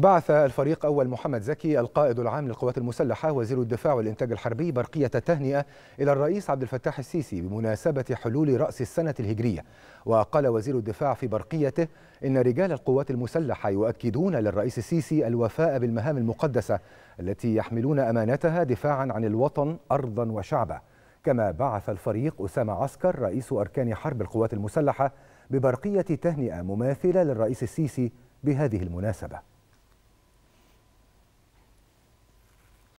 بعث الفريق أول محمد زكي القائد العام للقوات المسلحة وزير الدفاع والإنتاج الحربي برقية تهنئة إلى الرئيس عبد الفتاح السيسي بمناسبة حلول رأس السنة الهجرية وقال وزير الدفاع في برقيته إن رجال القوات المسلحة يؤكدون للرئيس السيسي الوفاء بالمهام المقدسة التي يحملون أمانتها دفاعا عن الوطن أرضا وشعبا كما بعث الفريق أسامة عسكر رئيس أركان حرب القوات المسلحة ببرقية تهنئة مماثلة للرئيس السيسي بهذه المناسبة